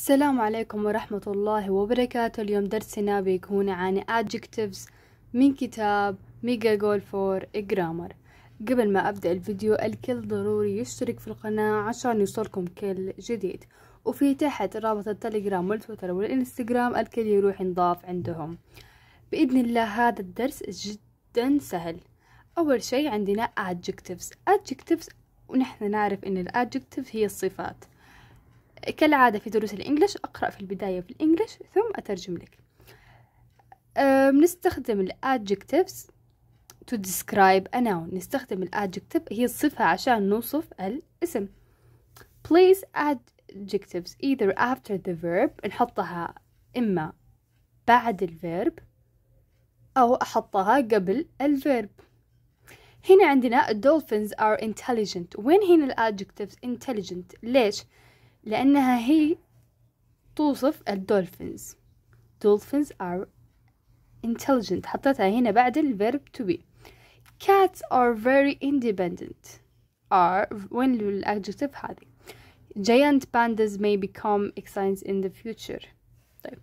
السلام عليكم ورحمة الله وبركاته اليوم درسنا بيكون عن adjectives من كتاب ميجا جول فور جرامر قبل ما أبدأ الفيديو الكل ضروري يشترك في القناة عشان يوصلكم كل جديد وفي تحت رابط التليجرام والتويتر والإنستغرام الكل يروح ينضاف عندهم بإذن الله هذا الدرس جدا سهل أول شيء عندنا adjectives adjectives ونحن نعرف أن الادجكتيف هي الصفات كالعادة في دروس الإنجليش أقرأ في البداية في الإنجليش ثم أترجم لك بنستخدم الـ adjectives to describe a noun نستخدم الـ adjective هي الصفة عشان نوصف الاسم add adjectives either after the verb نحطها إما بعد الفيرب أو أحطها قبل الفيرب هنا عندنا dolphins are intelligent وين هنا adjectives intelligent ليش؟ لأنها هي توصف الدولفينز dolphins are intelligent حطيتها هنا بعد الverb to be cats are very independent are وين الادجective هذه giant pandas may become extinct in the future طيب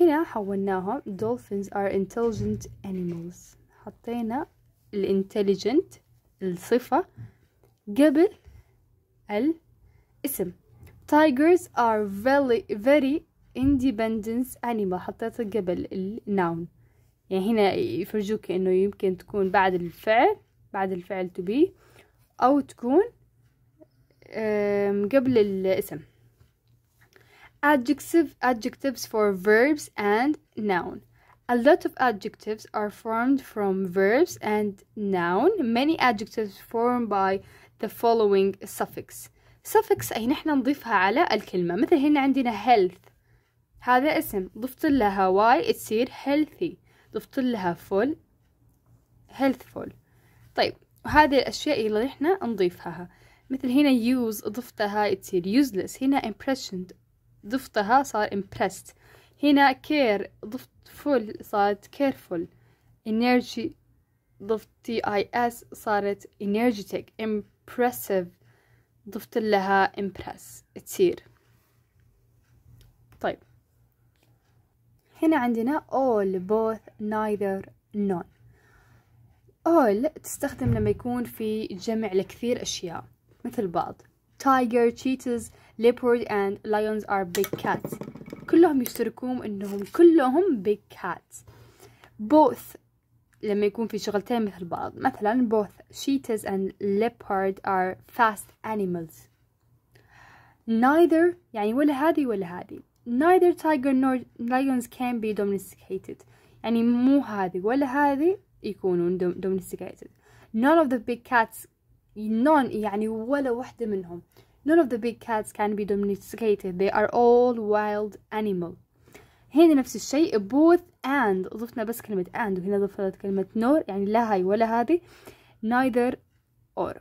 هنا حولناها dolphins are intelligent animals حطينا الانتليجنت الصفة قبل الاسم Tigers are very, very independent animal حطيت قبل النون يعني هنا يفرجوك انه يمكن تكون بعد الفعل بعد الفعل to be او تكون قبل الاسم Adjective, adjectives for verbs and noun. A lot of adjectives are formed from verbs and noun. Many adjectives formed by the following suffix. suffix أي نحن نضيفها على الكلمة مثل هنا عندنا health هذا اسم ضفت لها y تصير healthy ضفت لها full healthful طيب وهذه الأشياء اللي نحن نضيفها مثل هنا use ضفتها تصير useless هنا impressioned ضفتها صار impressed هنا care ضفت full صارت careful energy ضفت t-i-s صارت energetic impressive ضفت لها امبرس تصير طيب هنا عندنا all both neither none all تستخدم لما يكون في جمع لكثير أشياء مثل بعض tiger, cheetahs, leopard and lions are big cats كلهم يشتركون انهم كلهم big cats both لما يكون في شغلتين مثل بعض مثلا both cheetahs and leopard are fast animals neither يعني ولا هذه ولا هذه neither tiger nor lions can be domesticated يعني مو هذه ولا هذه يكونون domesticated none of the big cats none يعني ولا واحدة منهم none of the big cats can be domesticated they are all wild animals هنا نفس الشيء both and ضفنا بس كلمة and وهنا ضفت كلمة nor يعني لا هاي ولا هذه neither or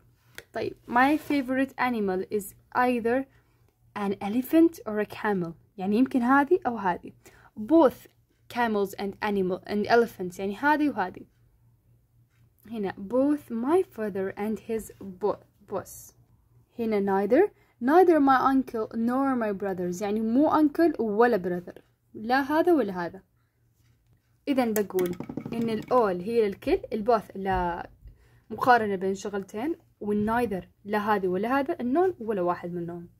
طيب my favorite animal is either an elephant or a camel يعني يمكن هذه أو هذه both camels and animal and elephants يعني هذه وهذه هنا both my father and his boss هنا neither neither my uncle nor my brothers يعني مو uncle ولا brother لا هذا ولا هذا اذا بقول ان الاول هي للكل البوث لا مقارنة بين شغلتين والنايذر لا هذه ولا هذا النون ولا واحد منهم